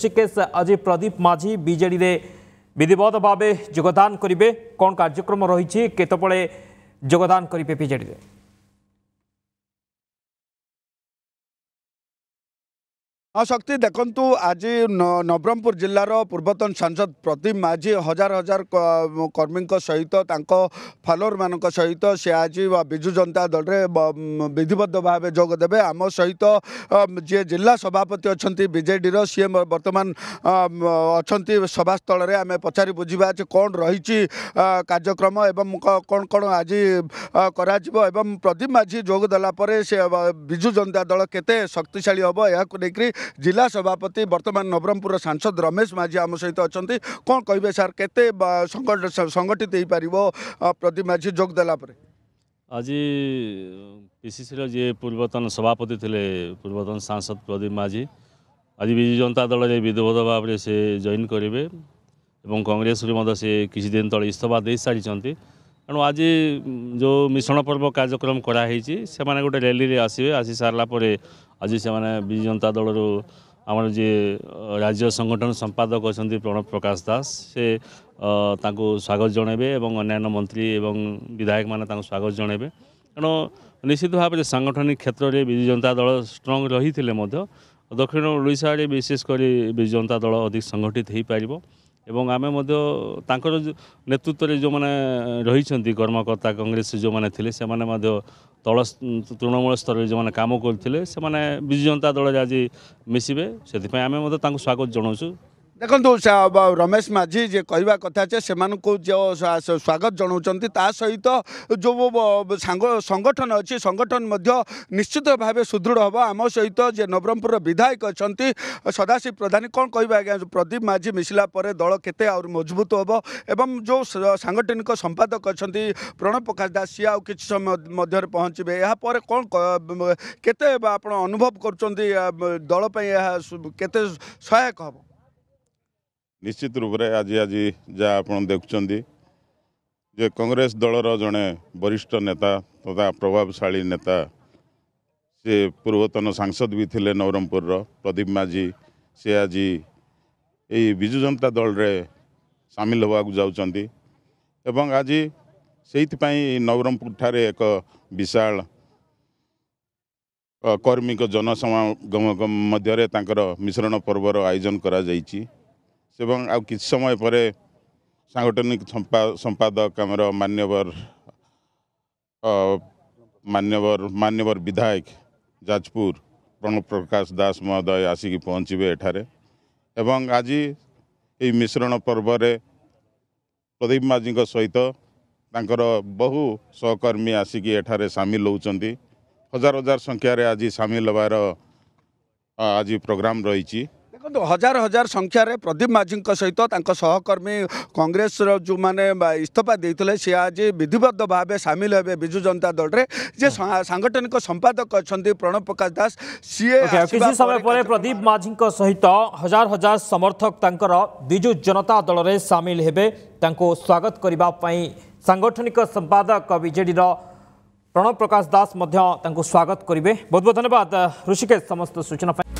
ঋষিকেশ আজি প্রদীপ মাঝি বিজেডি বিধিবদ্ধ ভাবে যোগদান করবে কোণ কার্যক্রম রয়েছে কেতবে যোগদান করবে বিজেডি ହଁ ଶକ୍ତି ଦେଖନ୍ତୁ ଆଜି ନବରଙ୍ଗପୁର ଜିଲ୍ଲାର ପୂର୍ବତନ ସାଂସଦ ପ୍ରଦୀପ ମାଝୀ ହଜାର ହଜାର କର୍ମୀଙ୍କ ସହିତ ତାଙ୍କ ଫଲୋଅର୍ମାନଙ୍କ ସହିତ ସେ ଆଜି ବିଜୁ ଜନତା ଦଳରେ ବିଧିବଦ୍ଧ ଭାବେ ଯୋଗ ଦେବେ ଆମ ସହିତ ଯିଏ ଜିଲ୍ଲା ସଭାପତି ଅଛନ୍ତି ବିଜେଡ଼ିର ସିଏ ବର୍ତ୍ତମାନ ଅଛନ୍ତି ସଭାସ୍ଥଳରେ ଆମେ ପଚାରି ବୁଝିବା ଯେ କ'ଣ ରହିଛି କାର୍ଯ୍ୟକ୍ରମ ଏବଂ କ'ଣ କ'ଣ ଆଜି କରାଯିବ ଏବଂ ପ୍ରଦୀପ ମାଝୀ ଯୋଗ ଦେଲା ପରେ ସେ ବିଜୁ ଜନତା ଦଳ କେତେ ଶକ୍ତିଶାଳୀ ହେବ ଏହାକୁ ନେଇକରି ଜିଲ୍ଲା ସଭାପତି ବର୍ତ୍ତମାନ ନବରଙ୍ଗପୁରର ସାଂସଦ ରମେଶ ମାଝୀ ଆମ ସହିତ ଅଛନ୍ତି କ'ଣ କହିବେ ସାର୍ କେତେ ସଂଗଠିତ ହେଇପାରିବ ପ୍ରଦୀପ ମାଝୀ ଯୋଗ ଦେଲା ପରେ ଆଜି ପିସିସିର ଯିଏ ପୂର୍ବତନ ସଭାପତି ଥିଲେ ପୂର୍ବତନ ସାଂସଦ ପ୍ରଦୀପ ମାଝୀ ଆଜି ବିଜୁ ଜନତା ଦଳରେ ବିଧବଧ ଭାବରେ ସେ ଜଏନ୍ କରିବେ ଏବଂ କଂଗ୍ରେସରୁ ମଧ୍ୟ ସେ କିଛି ଦିନ ତଳେ ଇସ୍ତଫା ଦେଇସାରିଛନ୍ତି ତେଣୁ ଆଜି ଯେଉଁ ମିଶ୍ରଣ ପର୍ବ କାର୍ଯ୍ୟକ୍ରମ କରାହେଇଛି ସେମାନେ ଗୋଟେ ର୍ୟାଲିରେ ଆସିବେ ଆସି ସାରିଲା ପରେ ଆଜି ସେମାନେ ବିଜୁ ଜନତା ଦଳରୁ ଆମର ଯିଏ ରାଜ୍ୟ ସଂଗଠନ ସମ୍ପାଦକ ଅଛନ୍ତି ପ୍ରଣବ ପ୍ରକାଶ ଦାସ ସେ ତାଙ୍କୁ ସ୍ୱାଗତ ଜଣାଇବେ ଏବଂ ଅନ୍ୟାନ୍ୟ ମନ୍ତ୍ରୀ ଏବଂ ବିଧାୟକମାନେ ତାଙ୍କୁ ସ୍ୱାଗତ ଜଣାଇବେ ତେଣୁ ନିଶ୍ଚିତ ଭାବରେ ସାଂଗଠନିକ କ୍ଷେତ୍ରରେ ବିଜୁ ଜନତା ଦଳ ଷ୍ଟ୍ରଙ୍ଗ ରହିଥିଲେ ମଧ୍ୟ ଦକ୍ଷିଣ ଓଡ଼ିଶାରେ ବିଶେଷ କରି ବିଜୁ ଜନତା ଦଳ ଅଧିକ ସଂଗଠିତ ହୋଇପାରିବ এবং ଆମେ ମଧ୍ୟ ତାଙ୍କର ନେତୃତ୍ୱରେ ଯେଉଁମାନେ ରହିଛନ୍ତି କର୍ମକର୍ତ୍ତା କଂଗ୍ରେସ ଯେଉଁମାନେ ଥିଲେ ସେମାନେ ମଧ୍ୟ ତଳ ତୃଣମୂଳ ସ୍ତରରେ ଯେଉଁମାନେ କାମ କରୁଥିଲେ ସେମାନେ ବିଜୁ ଜନତା ଦଳରେ ଆଜି ମିଶିବେ ସେଥିପାଇଁ ଆମେ ମଧ୍ୟ ତାଙ୍କୁ ସ୍ୱାଗତ ଜଣାଉଛୁ ଦେଖନ୍ତୁ ରମେଶ ମାଝି ଯିଏ କହିବା କଥା ଯେ ସେମାନଙ୍କୁ ଯେଉଁ ସ୍ୱାଗତ ଜଣାଉଛନ୍ତି ତା ସହିତ ଯେଉଁ ସଂଗଠନ ଅଛି ସଂଗଠନ ମଧ୍ୟ ନିଶ୍ଚିତ ଭାବେ ସୁଦୃଢ଼ ହେବ ଆମ ସହିତ ଯିଏ ନବରଙ୍ଗପୁରର ବିଧାୟକ ଅଛନ୍ତି ସଦାଶିବ ପ୍ରଧାନ କ'ଣ କହିବେ ଆଜ୍ଞା ପ୍ରଦୀପ ମାଝି ମିଶିଲା ପରେ ଦଳ କେତେ ଆହୁରି ମଜବୁତ ହେବ ଏବଂ ଯେଉଁ ସାଙ୍ଗଠନିକ ସମ୍ପାଦକ ଅଛନ୍ତି ପ୍ରଣବ ପ୍ରକାଶ ଦାସ ସିଏ ଆଉ କିଛି ସମୟ ମଧ୍ୟରେ ପହଞ୍ଚିବେ ଏହାପରେ କ'ଣ କେତେ ଆପଣ ଅନୁଭବ କରୁଛନ୍ତି ଦଳ ପାଇଁ ଏହା କେତେ ସହାୟକ ହେବ ନିଶ୍ଚିତ ରୂପରେ ଆଜି ଆଜି ଯାହା ଆପଣ ଦେଖୁଛନ୍ତି ଯେ କଂଗ୍ରେସ ଦଳର ଜଣେ ବରିଷ୍ଠ ନେତା ତଥା ପ୍ରଭାବଶାଳୀ ନେତା ସେ ପୂର୍ବତନ ସାଂସଦ ବି ଥିଲେ ନବରଙ୍ଗପୁରର ପ୍ରଦୀପ ମାଝୀ ସେ ଆଜି ଏଇ ବିଜୁ ଜନତା ଦଳରେ ସାମିଲ ହେବାକୁ ଯାଉଛନ୍ତି ଏବଂ ଆଜି ସେଇଥିପାଇଁ ନବରଙ୍ଗପୁରଠାରେ ଏକ ବିଶାଳ କର୍ମୀଙ୍କ ଜନସମାଗମ ମଧ୍ୟରେ ତାଙ୍କର ମିଶ୍ରଣ ପର୍ବର ଆୟୋଜନ କରାଯାଇଛି ଏବଂ ଆଉ କିଛି ସମୟ ପରେ ସାଙ୍ଗଠନିକ ସମ୍ପାଦକ ଆମର ମାନ୍ୟବର ମାନ୍ୟବର ମାନ୍ୟବର ବିଧାୟକ ଯାଜପୁର ପ୍ରଣବ ପ୍ରକାଶ ଦାସ ମହୋଦୟ ଆସିକି ପହଞ୍ଚିବେ ଏଠାରେ ଏବଂ ଆଜି ଏହି ମିଶ୍ରଣ ପର୍ବରେ ପ୍ରଦୀପ ମାଝୀଙ୍କ ସହିତ ତାଙ୍କର ବହୁ ସହକର୍ମୀ ଆସିକି ଏଠାରେ ସାମିଲ ହେଉଛନ୍ତି ହଜାର ହଜାର ସଂଖ୍ୟାରେ ଆଜି ସାମିଲ ହେବାର ଆଜି ପ୍ରୋଗ୍ରାମ୍ ରହିଛି ଦେଖନ୍ତୁ ହଜାର ହଜାର ସଂଖ୍ୟାରେ ପ୍ରଦୀପ ମାଝୀଙ୍କ ସହିତ ତାଙ୍କ ସହକର୍ମୀ କଂଗ୍ରେସର ଯେଉଁମାନେ ଇସ୍ତଫା ଦେଇଥିଲେ ସେ ଆଜି ବିଧିବଦ୍ଧ ଭାବେ ସାମିଲ ହେବେ ବିଜୁ ଜନତା ଦଳରେ ଯେ ସାଙ୍ଗଠନିକ ସମ୍ପାଦକ ଅଛନ୍ତି ପ୍ରଣବ ପ୍ରକାଶ ଦାସ ସିଏ କିଛି ସମୟ ପରେ ପ୍ରଦୀପ ମାଝୀଙ୍କ ସହିତ ହଜାର ହଜାର ସମର୍ଥକ ତାଙ୍କର ବିଜୁ ଜନତା ଦଳରେ ସାମିଲ ହେବେ ତାଙ୍କୁ ସ୍ୱାଗତ କରିବା ପାଇଁ ସାଙ୍ଗଠନିକ ସମ୍ପାଦକ ବିଜେଡ଼ିର ପ୍ରଣବ ପ୍ରକାଶ ଦାସ ମଧ୍ୟ ତାଙ୍କୁ ସ୍ୱାଗତ କରିବେ ବହୁତ ବହୁତ ଧନ୍ୟବାଦ ଋଷିକେଶ ସମସ୍ତ ସୂଚନା ପାଇଁ